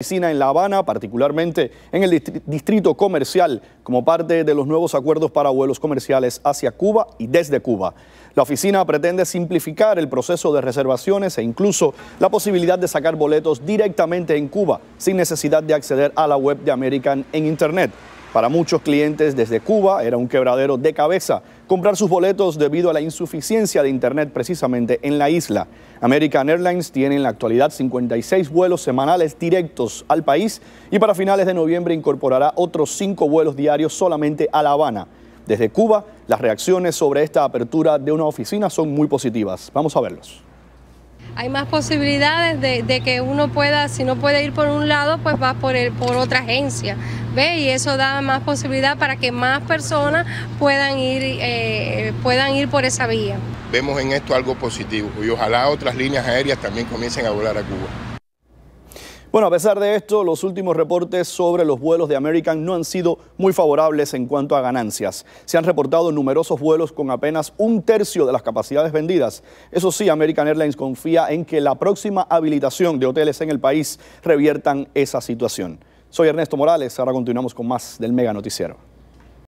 oficina en La Habana, particularmente en el distrito comercial, como parte de los nuevos acuerdos para vuelos comerciales hacia Cuba y desde Cuba. La oficina pretende simplificar el proceso de reservaciones e incluso la posibilidad de sacar boletos directamente en Cuba, sin necesidad de acceder a la web de American en Internet. Para muchos clientes desde Cuba era un quebradero de cabeza comprar sus boletos debido a la insuficiencia de Internet precisamente en la isla. American Airlines tiene en la actualidad 56 vuelos semanales directos al país y para finales de noviembre incorporará otros 5 vuelos diarios solamente a La Habana. Desde Cuba, las reacciones sobre esta apertura de una oficina son muy positivas. Vamos a verlos hay más posibilidades de, que uno pueda, si no puede ir por un lado, pues va por, por otra agencia, y eso da más posibilidad para que más personas puedan ir, eh, puedan ir por esa vía. Vemos en esto algo positivo y ojalá otras líneas aéreas también comiencen a volar a Cuba. Bueno, a pesar de esto, los últimos reportes sobre los vuelos de American no han sido muy favorables en cuanto a ganancias. Se han reportado numerosos vuelos con apenas un tercio de las capacidades vendidas. Eso sí, American Airlines confía en que la próxima habilitación de hoteles en el país reviertan esa situación. Soy Ernesto Morales, ahora continuamos con más del Mega Noticiero.